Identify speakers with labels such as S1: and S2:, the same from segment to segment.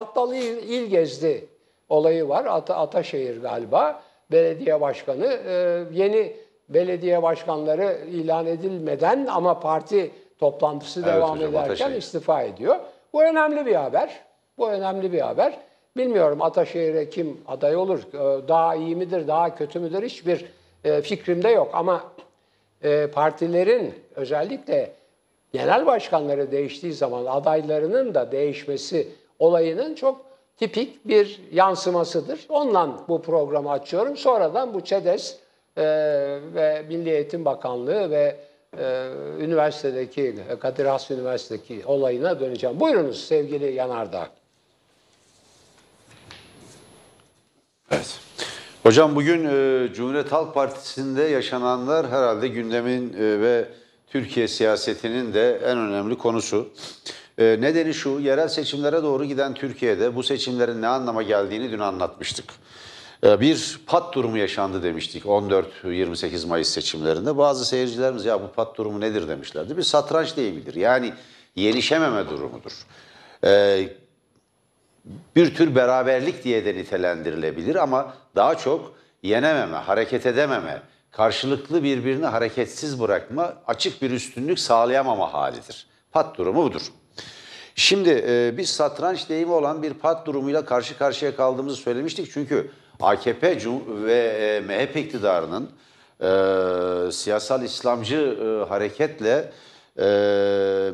S1: Aptal il, il gezdi olayı var. Ata, Ataşehir galiba belediye başkanı. E, yeni belediye başkanları ilan edilmeden ama parti toplantısı evet, devam hocam, ederken Ataşehir. istifa ediyor. Bu önemli bir haber. Bu önemli bir haber. Bilmiyorum Ataşehir'e kim aday olur, ee, daha iyi midir, daha kötü müdür hiçbir e, fikrimde yok. Ama e, partilerin özellikle genel başkanları değiştiği zaman adaylarının da değişmesi olayının çok tipik bir yansımasıdır. Ondan bu programı açıyorum. Sonradan bu ÇEDES e, ve Milli Eğitim Bakanlığı ve e, üniversitedeki, Kadir Has Üniversitesi'ndeki olayına döneceğim. Buyurunuz sevgili Yanardağ. Evet. Hocam bugün e, Cumhuriyet Halk Partisi'nde yaşananlar herhalde gündemin e, ve Türkiye siyasetinin de en önemli konusu. Ee, nedeni şu, yerel seçimlere doğru giden Türkiye'de bu seçimlerin ne anlama geldiğini dün anlatmıştık. Ee, bir pat durumu yaşandı demiştik 14-28 Mayıs seçimlerinde. Bazı seyircilerimiz ya bu pat durumu nedir demişlerdi. Bir satranç deyimidir. Yani yenişememe durumudur. Ee, bir tür beraberlik diye de nitelendirilebilir ama daha çok yenememe, hareket edememe, karşılıklı birbirini hareketsiz bırakma, açık bir üstünlük sağlayamama halidir. Pat durumu budur. Şimdi e, biz satranç deyimi olan bir pat durumuyla karşı karşıya kaldığımızı söylemiştik. Çünkü AKP ve e, MHP iktidarının e, siyasal İslamcı e, hareketle e,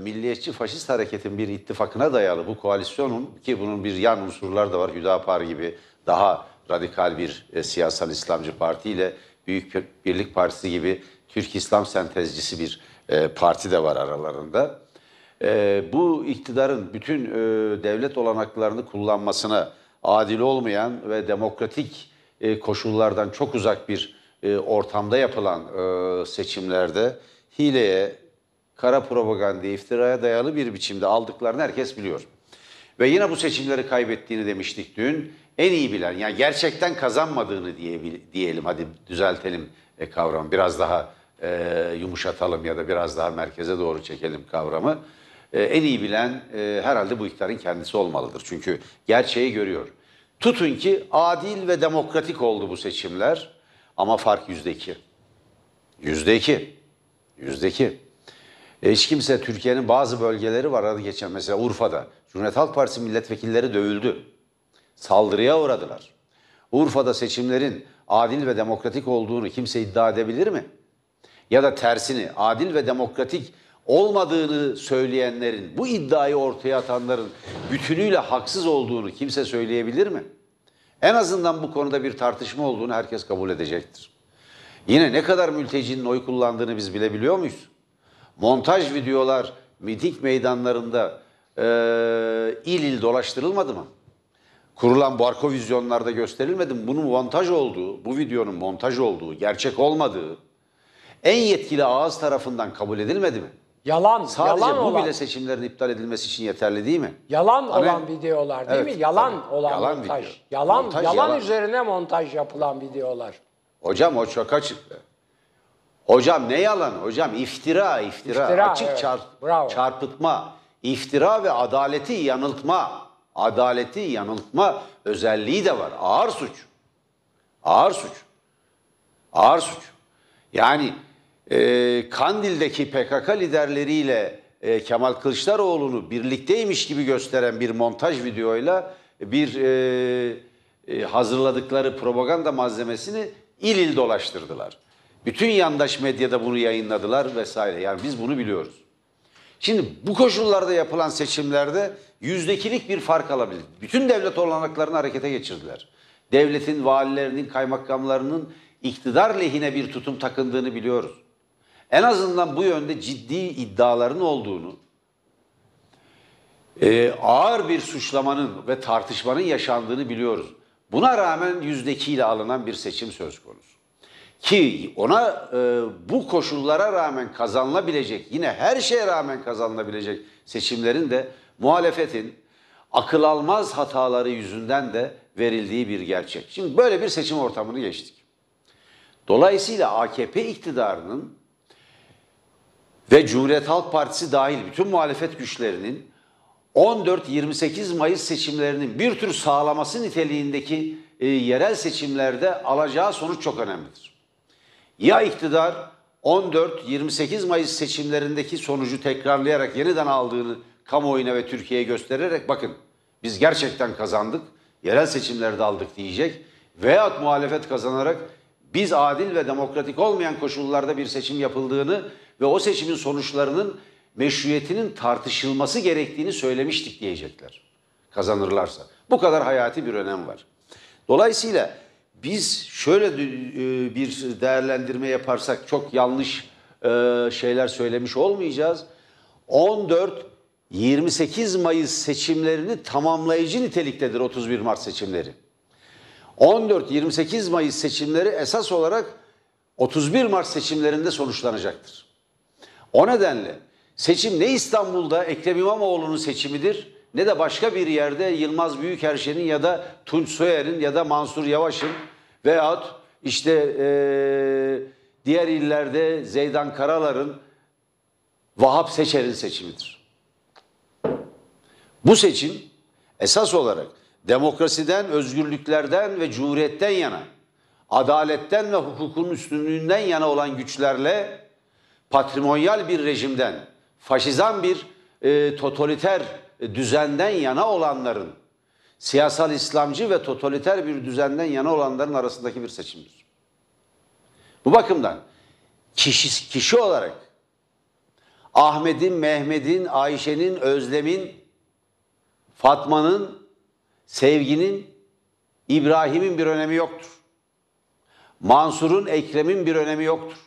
S1: milliyetçi faşist hareketin bir ittifakına dayalı bu koalisyonun ki bunun bir yan unsurlar da var Hüdapar gibi daha radikal bir e, siyasal İslamcı partiyle Büyük Birlik Partisi gibi Türk İslam sentezcisi bir e, parti de var aralarında e, bu iktidarın bütün e, devlet olanaklarını kullanmasına adil olmayan ve demokratik e, koşullardan çok uzak bir e, ortamda yapılan e, seçimlerde hileye, kara propaganda, iftiraya dayalı bir biçimde aldıklarını herkes biliyor. Ve yine bu seçimleri kaybettiğini demiştik dün. En iyi bilen, yani gerçekten kazanmadığını diye, diyelim, hadi düzeltelim e, kavramı. Biraz daha e, yumuşatalım ya da biraz daha merkeze doğru çekelim kavramı. E, en iyi bilen e, herhalde bu iktidarın kendisi olmalıdır. Çünkü gerçeği görüyor. Tutun ki adil ve demokratik oldu bu seçimler ama fark yüzde iki. Yüzde iki. Yüzde iki. E, hiç kimse Türkiye'nin bazı bölgeleri var adı geçen mesela Urfa'da. Cumhuriyet Halk Partisi milletvekilleri dövüldü. Saldırıya uğradılar. Urfa'da seçimlerin adil ve demokratik olduğunu kimse iddia edebilir mi? Ya da tersini adil ve demokratik olmadığını söyleyenlerin, bu iddiayı ortaya atanların bütünüyle haksız olduğunu kimse söyleyebilir mi? En azından bu konuda bir tartışma olduğunu herkes kabul edecektir. Yine ne kadar mültecinin oy kullandığını biz bilebiliyor muyuz? Montaj videolar miting meydanlarında e, il il dolaştırılmadı mı? Kurulan barko vizyonlarda gösterilmedi mi? Bunun montaj olduğu, bu videonun montaj olduğu, gerçek olmadığı en yetkili ağız tarafından kabul edilmedi mi? Yalan, Sadece yalan bu olan. bile seçimlerin iptal edilmesi için yeterli değil mi? Yalan hani, olan videolar değil evet, mi? Yalan tabii. olan yalan montaj. Yalan, montaj yalan, yalan üzerine montaj yapılan videolar. Hocam o çok açık. Hocam ne yalan? Hocam iftira, iftira, iftira açık evet. çarp, Bravo. çarpıtma, iftira ve adaleti yanıltma. Adaleti yanıltma özelliği de var. Ağır suç. Ağır suç. Ağır suç. Yani e, Kandil'deki PKK liderleriyle e, Kemal Kılıçdaroğlu'nu birlikteymiş gibi gösteren bir montaj videoyla bir e, e, hazırladıkları propaganda malzemesini il il dolaştırdılar. Bütün yandaş medyada bunu yayınladılar vesaire. Yani biz bunu biliyoruz. Şimdi bu koşullarda yapılan seçimlerde yüzdekilik bir fark alabilir. Bütün devlet olanaklarını harekete geçirdiler. Devletin, valilerinin, kaymakamlarının iktidar lehine bir tutum takındığını biliyoruz en azından bu yönde ciddi iddiaların olduğunu, e, ağır bir suçlamanın ve tartışmanın yaşandığını biliyoruz. Buna rağmen yüzdekiyle alınan bir seçim söz konusu. Ki ona e, bu koşullara rağmen kazanılabilecek, yine her şeye rağmen kazanılabilecek seçimlerin de muhalefetin akıl almaz hataları yüzünden de verildiği bir gerçek. Şimdi böyle bir seçim ortamını geçtik. Dolayısıyla AKP iktidarının ve Cumhuriyet Halk Partisi dahil bütün muhalefet güçlerinin 14-28 Mayıs seçimlerinin bir tür sağlaması niteliğindeki e, yerel seçimlerde alacağı sonuç çok önemlidir. Ya iktidar 14-28 Mayıs seçimlerindeki sonucu tekrarlayarak yeniden aldığını kamuoyuna ve Türkiye'ye göstererek bakın biz gerçekten kazandık, yerel seçimlerde aldık diyecek veyahut muhalefet kazanarak biz adil ve demokratik olmayan koşullarda bir seçim yapıldığını ve o seçimin sonuçlarının meşruiyetinin tartışılması gerektiğini söylemiştik diyecekler. Kazanırlarsa. Bu kadar hayati bir önem var. Dolayısıyla biz şöyle e, bir değerlendirme yaparsak çok yanlış e, şeyler söylemiş olmayacağız. 14-28 Mayıs seçimlerini tamamlayıcı niteliktedir 31 Mart seçimleri. 14-28 Mayıs seçimleri esas olarak 31 Mart seçimlerinde sonuçlanacaktır. O nedenle seçim ne İstanbul'da Ekrem İmamoğlu'nun seçimidir ne de başka bir yerde Yılmaz Büyükerşen'in ya da Tunç Soyer'in ya da Mansur Yavaş'ın veyahut işte e, diğer illerde Zeydan Karalar'ın Vahap Seçer'in seçimidir. Bu seçim esas olarak demokrasiden, özgürlüklerden ve cumhuriyetten yana, adaletten ve hukukun üstünlüğünden yana olan güçlerle patrimonyal bir rejimden, faşizan bir e, totaliter e, düzenden yana olanların, siyasal İslamcı ve totaliter bir düzenden yana olanların arasındaki bir seçimdir. Bu bakımdan kişi, kişi olarak Ahmet'in, Mehmet'in, Ayşe'nin, Özlem'in, Fatma'nın, Sevgi'nin, İbrahim'in bir önemi yoktur. Mansur'un, Ekrem'in bir önemi yoktur.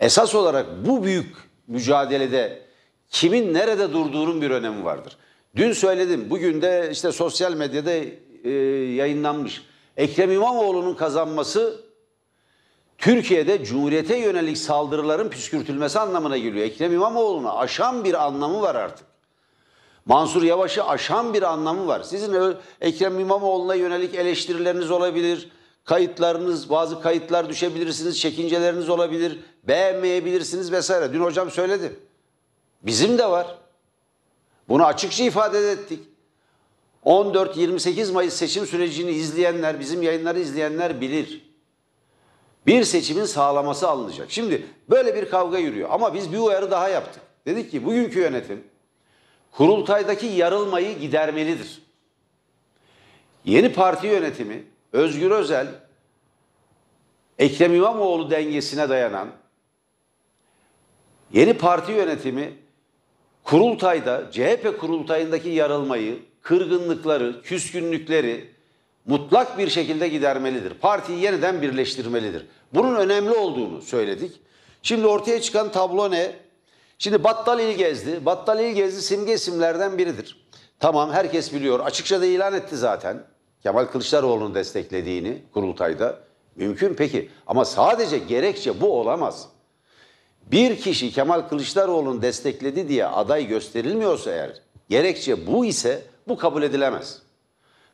S1: Esas olarak bu büyük mücadelede kimin nerede durduğunun bir önemi vardır. Dün söyledim, bugün de işte sosyal medyada e, yayınlanmış. Ekrem İmamoğlu'nun kazanması Türkiye'de cumhuriyete yönelik saldırıların püskürtülmesi anlamına geliyor. Ekrem İmamoğlu'na aşan bir anlamı var artık. Mansur Yavaş'ı aşan bir anlamı var. Sizin Ekrem İmamoğlu'na yönelik eleştirileriniz olabilir. Kayıtlarınız, bazı kayıtlar düşebilirsiniz, çekinceleriniz olabilir, beğenmeyebilirsiniz vesaire. Dün hocam söyledi. Bizim de var. Bunu açıkça ifade ettik. 14-28 Mayıs seçim sürecini izleyenler, bizim yayınları izleyenler bilir. Bir seçimin sağlaması alınacak. Şimdi böyle bir kavga yürüyor ama biz bir uyarı daha yaptık. Dedik ki bugünkü yönetim kurultaydaki yarılmayı gidermelidir. Yeni parti yönetimi Özgür Özel, Ekrem İmamoğlu dengesine dayanan yeni parti yönetimi kurultayda, CHP kurultayındaki yarılmayı, kırgınlıkları, küskünlükleri mutlak bir şekilde gidermelidir. Partiyi yeniden birleştirmelidir. Bunun önemli olduğunu söyledik. Şimdi ortaya çıkan tablo ne? Şimdi Battal İl Battal İl gezdi simge isimlerden biridir. Tamam herkes biliyor. Açıkça da ilan etti zaten. Kemal Kılıçdaroğlu'nu desteklediğini kurultayda mümkün peki ama sadece gerekçe bu olamaz. Bir kişi Kemal Kılıçdaroğlu'nu destekledi diye aday gösterilmiyorsa eğer gerekçe bu ise bu kabul edilemez.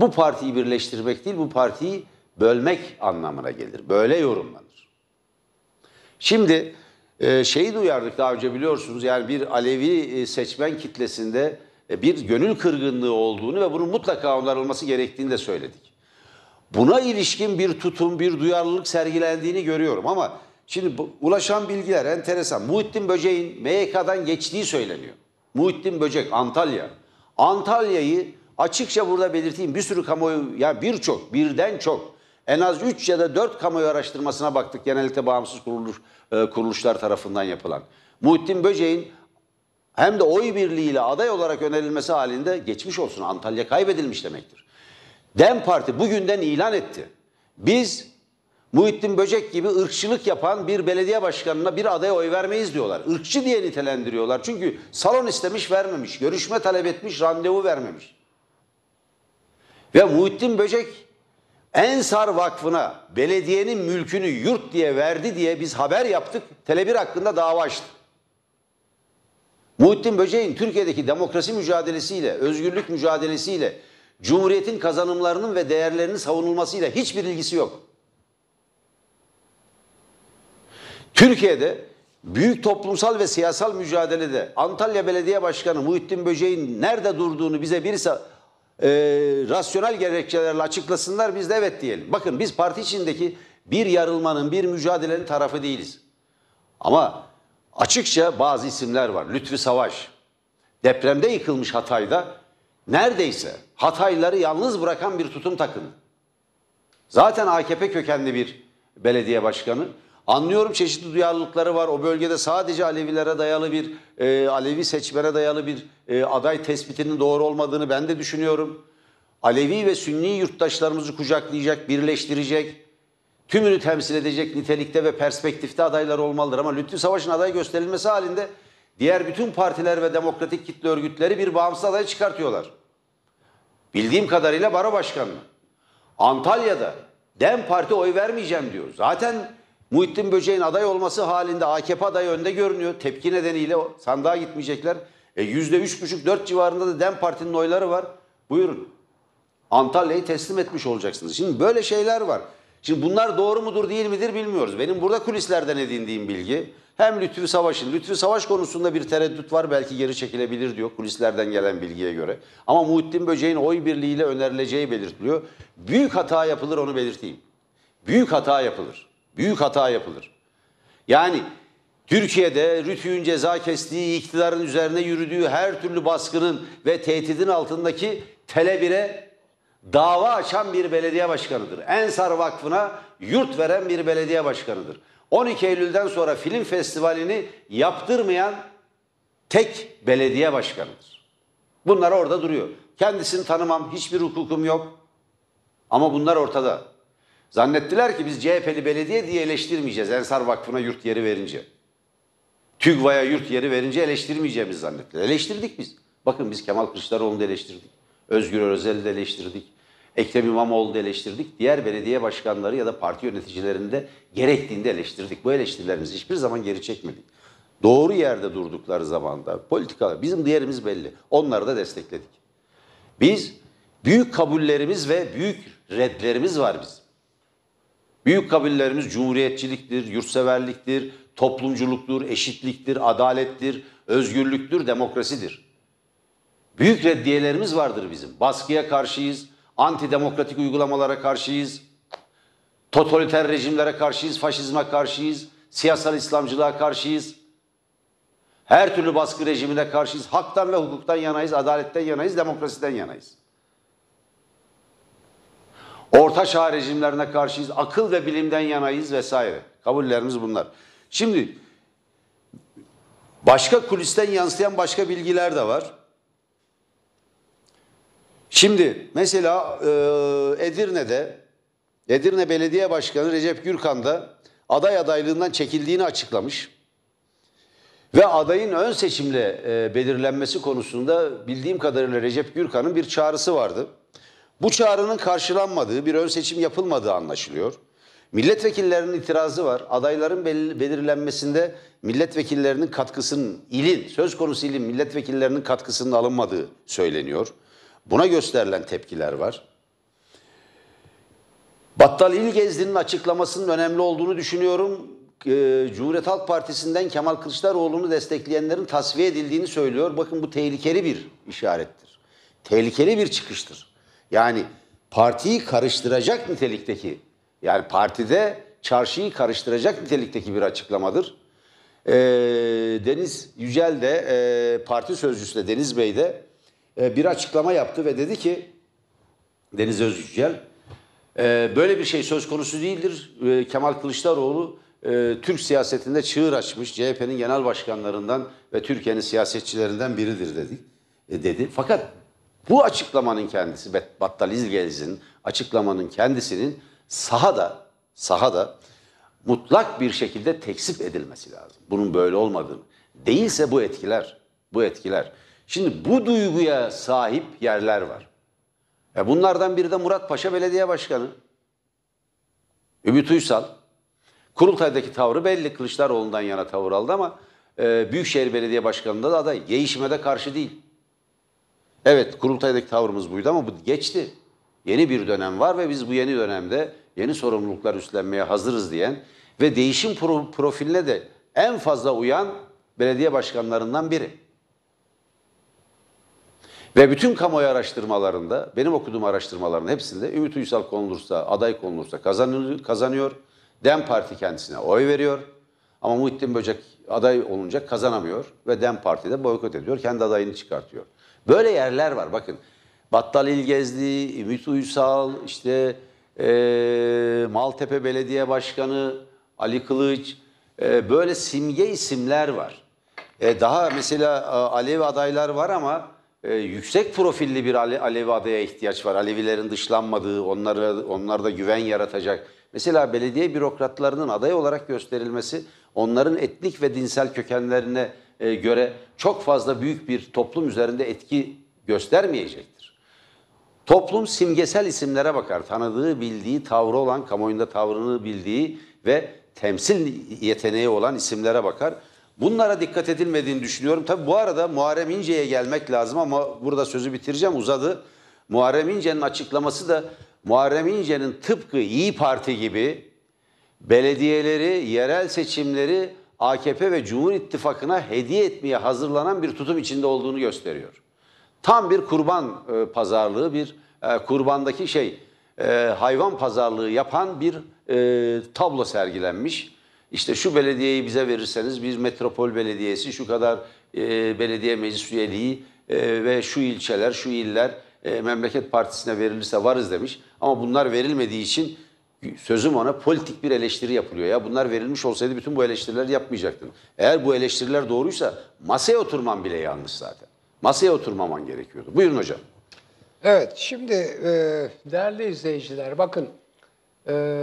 S1: Bu partiyi birleştirmek değil bu partiyi bölmek anlamına gelir. Böyle yorumlanır. Şimdi e, şeyi duyardık daha önce biliyorsunuz yani bir Alevi e, seçmen kitlesinde e, bir gönül kırgınlığı olduğunu ve bunun mutlaka onarılması gerektiğini de söyledik. Buna ilişkin bir tutum, bir duyarlılık sergilendiğini görüyorum ama şimdi bu, ulaşan bilgiler enteresan. Muhittin Böcek'in MYK'dan geçtiği söyleniyor. Muhittin Böcek Antalya. Antalya'yı açıkça burada belirteyim bir sürü kamuoyu ya yani birçok birden çok en az 3 ya da 4 kamuoyu araştırmasına baktık genellikle bağımsız kuruluş, e, kuruluşlar tarafından yapılan. Muhittin Böcek'in hem de oy birliğiyle aday olarak önerilmesi halinde geçmiş olsun Antalya kaybedilmiş demektir. DEM Parti bugünden ilan etti. Biz Muhittin Böcek gibi ırkçılık yapan bir belediye başkanına bir adaya oy vermeyiz diyorlar. Irkçı diye nitelendiriyorlar. Çünkü salon istemiş vermemiş, görüşme talep etmiş, randevu vermemiş. Ve Muhittin Böcek Ensar Vakfı'na belediyenin mülkünü yurt diye verdi diye biz haber yaptık. tele hakkında dava açtık. Muhittin Böceğin Türkiye'deki demokrasi mücadelesiyle, özgürlük mücadelesiyle, Cumhuriyetin kazanımlarının ve değerlerinin savunulmasıyla hiçbir ilgisi yok. Türkiye'de büyük toplumsal ve siyasal mücadelede Antalya Belediye Başkanı Muhittin Böceğin nerede durduğunu bize birisi e, rasyonel gerekçelerle açıklasınlar biz de evet diyelim. Bakın biz parti içindeki bir yarılmanın, bir mücadelenin tarafı değiliz. Ama açıkça bazı isimler var. Lütfi Savaş depremde yıkılmış Hatay'da neredeyse Hataylıları yalnız bırakan bir tutum takın. Zaten AKP kökenli bir belediye başkanı. Anlıyorum çeşitli duyarlılıkları var. O bölgede sadece Alevilere dayalı bir, e, Alevi seçmene dayalı bir e, aday tespitinin doğru olmadığını ben de düşünüyorum. Alevi ve Sünni yurttaşlarımızı kucaklayacak, birleştirecek, tümünü temsil edecek nitelikte ve perspektifte adaylar olmalıdır. Ama Lütfi Savaş'ın aday gösterilmesi halinde diğer bütün partiler ve demokratik kitle örgütleri bir bağımsız aday çıkartıyorlar. Bildiğim kadarıyla Baro Başkanlığı. Antalya'da DEM Parti oy vermeyeceğim diyor. Zaten Muhittin Böceğin aday olması halinde AKP adayı önde görünüyor. Tepki nedeniyle sandığa gitmeyecekler. E %3,5-4 civarında da DEM Parti'nin oyları var. Buyurun. Antalya'yı teslim etmiş olacaksınız. Şimdi böyle şeyler var. Şimdi bunlar doğru mudur değil midir bilmiyoruz. Benim burada kulislerden edindiğim bilgi hem Lütfi Savaş'ın, Lütfi Savaş konusunda bir tereddüt var belki geri çekilebilir diyor kulislerden gelen bilgiye göre. Ama Muhittin Böceğin oy birliğiyle önerileceği belirtiliyor. Büyük hata yapılır onu belirteyim. Büyük hata yapılır. Büyük hata yapılır. Yani Türkiye'de Rütü'nün ceza kestiği, iktidarın üzerine yürüdüğü her türlü baskının ve tehdidin altındaki tele telebire dava açan bir belediye başkanıdır. Ensar Vakfı'na yurt veren bir belediye başkanıdır. 12 Eylül'den sonra film festivalini yaptırmayan tek belediye başkanıdır. Bunlar orada duruyor. Kendisini tanımam, hiçbir hukukum yok. Ama bunlar ortada. Zannettiler ki biz CHP'li belediye diye eleştirmeyeceğiz Ensar Vakfı'na yurt yeri verince. TÜGVA'ya yurt yeri verince eleştirmeyeceğimiz zannettiler. Eleştirdik biz. Bakın biz Kemal Kılıçdaroğlu'nu da eleştirdik. Özgür Özel'i de eleştirdik. Ekrem İmamoğlu'nu eleştirdik. Diğer belediye başkanları ya da parti yöneticilerini de gerektiğinde eleştirdik. Bu eleştirilerimizi hiçbir zaman geri çekmedik. Doğru yerde durdukları zamanda politikalar, bizim diğerimiz belli. Onları da destekledik. Biz büyük kabullerimiz ve büyük redlerimiz var bizim. Büyük kabullerimiz cumhuriyetçiliktir, yurtseverliktir, toplumculuktur, eşitliktir, adalettir, özgürlüktür, demokrasidir. Büyük reddiyelerimiz vardır bizim. Baskıya karşıyız, Antidemokratik uygulamalara karşıyız. Totaliter rejimlere karşıyız, faşizme karşıyız, siyasal İslamcılığa karşıyız. Her türlü baskı rejimine karşıyız. Haktan ve hukuktan yanayız, adaletten yanayız, demokrasiden yanayız. Orta çağ rejimlerine karşıyız, akıl ve bilimden yanayız vesaire. Kabullerimiz bunlar. Şimdi başka kulisten yansıyan başka bilgiler de var. Şimdi mesela e, Edirne'de Edirne Belediye Başkanı Recep Gürkan da aday adaylığından çekildiğini açıklamış. Ve adayın ön seçimle e, belirlenmesi konusunda bildiğim kadarıyla Recep Gürkan'ın bir çağrısı vardı. Bu çağrının karşılanmadığı, bir ön seçim yapılmadığı anlaşılıyor. Milletvekillerinin itirazı var. Adayların belirlenmesinde milletvekillerinin katkısının, ilin, söz konusu ilin milletvekillerinin katkısının alınmadığı söyleniyor. Buna gösterilen tepkiler var. Battal İlgezdi'nin açıklamasının önemli olduğunu düşünüyorum. E, Cumhuriyet Halk Partisi'nden Kemal Kılıçdaroğlu'nu destekleyenlerin tasfiye edildiğini söylüyor. Bakın bu tehlikeli bir işarettir. Tehlikeli bir çıkıştır. Yani partiyi karıştıracak nitelikteki, yani partide çarşıyı karıştıracak nitelikteki bir açıklamadır. E, Deniz Yücel de, e, parti sözcüsü de Deniz Bey de ee, bir açıklama yaptı ve dedi ki Deniz Özgücel ee, böyle bir şey söz konusu değildir. Ee, Kemal Kılıçdaroğlu e, Türk siyasetinde çığır açmış CHP'nin genel başkanlarından ve Türkiye'nin siyasetçilerinden biridir dedi. E, dedi. Fakat bu açıklamanın kendisi Battal İzgeliz'in açıklamanın kendisinin sahada sahada mutlak bir şekilde teksip edilmesi lazım. Bunun böyle olmadığını. Değilse bu etkiler, bu etkiler. Şimdi bu duyguya sahip yerler var. E bunlardan biri de Murat Paşa Belediye Başkanı. Ümit Uysal. Kurultaydaki tavrı belli. Kılıçdaroğlu'ndan yana tavır aldı ama e, Büyükşehir Belediye Başkanı'nda da aday. Değişime de karşı değil. Evet kurultaydaki tavrımız buydu ama bu geçti. Yeni bir dönem var ve biz bu yeni dönemde yeni sorumluluklar üstlenmeye hazırız diyen ve değişim profiline de en fazla uyan belediye başkanlarından biri. Ve bütün kamuoyu araştırmalarında, benim okuduğum araştırmaların hepsinde Ümit Uysal konulursa, aday konulursa kazanıyor. DEM Parti kendisine oy veriyor. Ama Muhittin Böcek aday olunca kazanamıyor ve DEM Parti de boykot ediyor. Kendi adayını çıkartıyor. Böyle yerler var bakın. Battal İlgezli, Ümit Uysal, işte e, Maltepe Belediye Başkanı, Ali Kılıç, e, böyle simge isimler var. E, daha mesela e, Alevi adaylar var ama ee, yüksek profilli bir Ale Alevi adaya ihtiyaç var. Alevilerin dışlanmadığı, onlara, onlarda güven yaratacak. Mesela belediye bürokratlarının aday olarak gösterilmesi onların etnik ve dinsel kökenlerine e, göre çok fazla büyük bir toplum üzerinde etki göstermeyecektir. Toplum simgesel isimlere bakar. Tanıdığı, bildiği, tavrı olan, kamuoyunda tavrını bildiği ve temsil yeteneği olan isimlere bakar. Bunlara dikkat edilmediğini düşünüyorum. Tabii bu arada Muharrem İnce'ye gelmek lazım ama burada sözü bitireceğim uzadı. Muharrem İnce'nin açıklaması da Muharrem İnce'nin tıpkı İyi Parti gibi belediyeleri, yerel seçimleri AKP ve Cumhur İttifakı'na hediye etmeye hazırlanan bir tutum içinde olduğunu gösteriyor. Tam bir kurban e, pazarlığı, bir e, kurbandaki şey, e, hayvan pazarlığı yapan bir e, tablo sergilenmiş. İşte şu belediyeyi bize verirseniz biz metropol belediyesi şu kadar e, belediye meclis üyeliği e, ve şu ilçeler, şu iller e, memleket partisine verilirse varız demiş. Ama bunlar verilmediği için sözüm ona politik bir eleştiri yapılıyor. Ya bunlar verilmiş olsaydı bütün bu eleştiriler yapmayacaktın. Eğer bu eleştiriler doğruysa masaya oturman bile yanlış zaten. Masaya oturmaman gerekiyordu. Buyurun hocam. Evet şimdi e, değerli izleyiciler bakın e,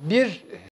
S1: bir